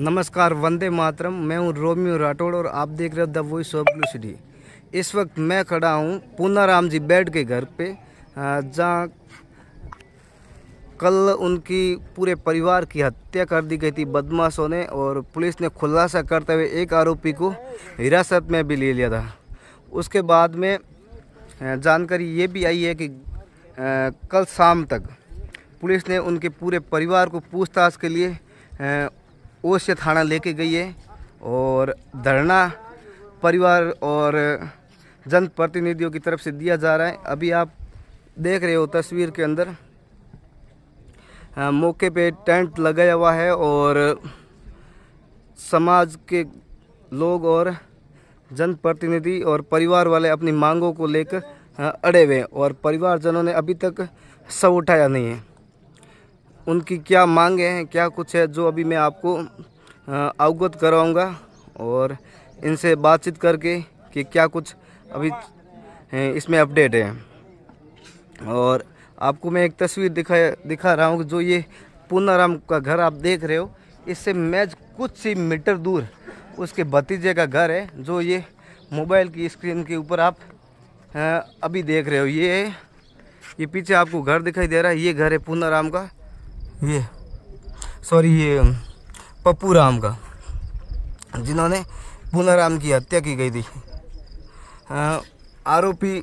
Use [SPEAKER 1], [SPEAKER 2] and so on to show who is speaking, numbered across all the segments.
[SPEAKER 1] नमस्कार वंदे मातरम मैं हूं रोमियो राठौड़ और आप देख रहे हो the voice of Blue City इस वक्त मैं खड़ा हूं राम जी बैड के घर पे जहां कल उनकी पूरे परिवार की हत्या कर दी गई थी बदमाशों ने और पुलिस ने खुलासा करते हुए एक आरोपी को हिरासत में भी ले लिया था उसके बाद में जानकारी ये भी आई है कि कल शाम तक पुलिस ने उनके पूरे परिवार को पूछताछ के लिए से थाना लेके गई है और धरना परिवार और जनप्रतिनिधियों की तरफ से दिया जा रहा है अभी आप देख रहे हो तस्वीर के अंदर हाँ, मौके पे टेंट लगाया हुआ है और समाज के लोग और जनप्रतिनिधि और परिवार वाले अपनी मांगों को लेकर हाँ, अड़े हुए और परिवारजनों ने अभी तक सब उठाया नहीं है उनकी क्या मांगे हैं क्या कुछ है जो अभी मैं आपको अवगत कराऊंगा और इनसे बातचीत करके कि क्या कुछ अभी इसमें अपडेट है और आपको मैं एक तस्वीर दिखा दिखा रहा हूँ जो ये पूनाराम का घर आप देख रहे हो इससे मैच कुछ ही मीटर दूर उसके भतीजे का घर है जो ये मोबाइल की स्क्रीन के ऊपर आप अभी देख रहे हो ये ये पीछे आपको घर दिखाई दे रहा है ये घर है पूनाराम का ये सॉरी ये um, पप्पू राम का जिन्होंने पूना की हत्या की गई थी आरोपी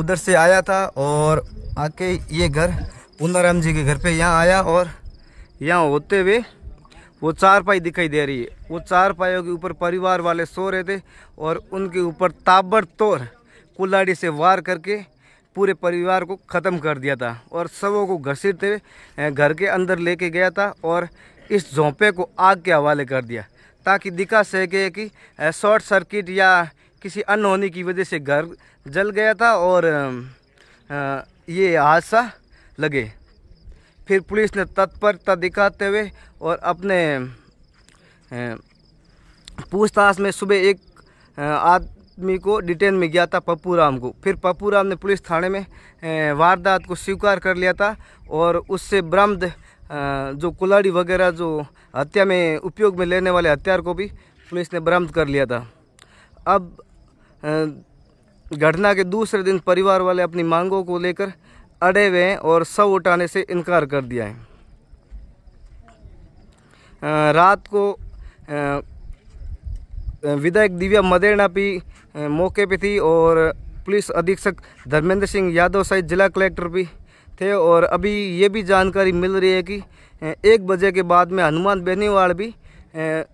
[SPEAKER 1] उधर से आया था और आके ये घर पूनाराम जी के घर पे यहाँ आया और यहाँ होते हुए वो चार पाई दिखाई दे रही है वो चार पाइयों के ऊपर परिवार वाले सो रहे थे और उनके ऊपर ताबड़तोड़ कुल्हाड़ी से वार करके पूरे परिवार को ख़त्म कर दिया था और सबों को घसीटते हुए घर के अंदर लेके गया था और इस झोंपे को आग के हवाले कर दिया ताकि दिखा सके कि शॉर्ट सर्किट या किसी अनहोनी की वजह से घर जल गया था और ये हादसा लगे फिर पुलिस ने तत्परता दिखाते हुए और अपने पूछताछ में सुबह एक आध आदमी को डिटेन में गया था पप्पू राम को फिर पप्पू राम ने पुलिस थाने में वारदात को स्वीकार कर लिया था और उससे बरामद जो कुलाड़ी वगैरह जो हत्या में उपयोग में लेने वाले हथियार को भी पुलिस ने बरामद कर लिया था अब घटना के दूसरे दिन परिवार वाले अपनी मांगों को लेकर अड़े हुए हैं और शव उठाने से इनकार कर दिया है रात को विधायक दिव्या मदेना भी मौके पे थी और पुलिस अधीक्षक धर्मेंद्र सिंह यादव सहित जिला कलेक्टर भी थे और अभी ये भी जानकारी मिल रही है कि एक बजे के बाद में हनुमान बेनीवाल भी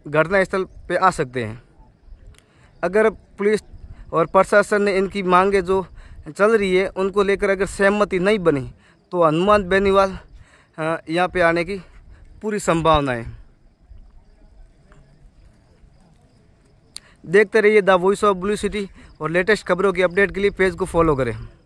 [SPEAKER 1] घटनास्थल पे आ सकते हैं अगर पुलिस और प्रशासन ने इनकी मांगे जो चल रही है उनको लेकर अगर सहमति नहीं बनी तो हनुमान बेनीवाल यहाँ पे आने की पूरी संभावना है देखते रहिए the voice of Blue City और लेटेस्ट खबरों की अपडेट के लिए पेज को फॉलो करें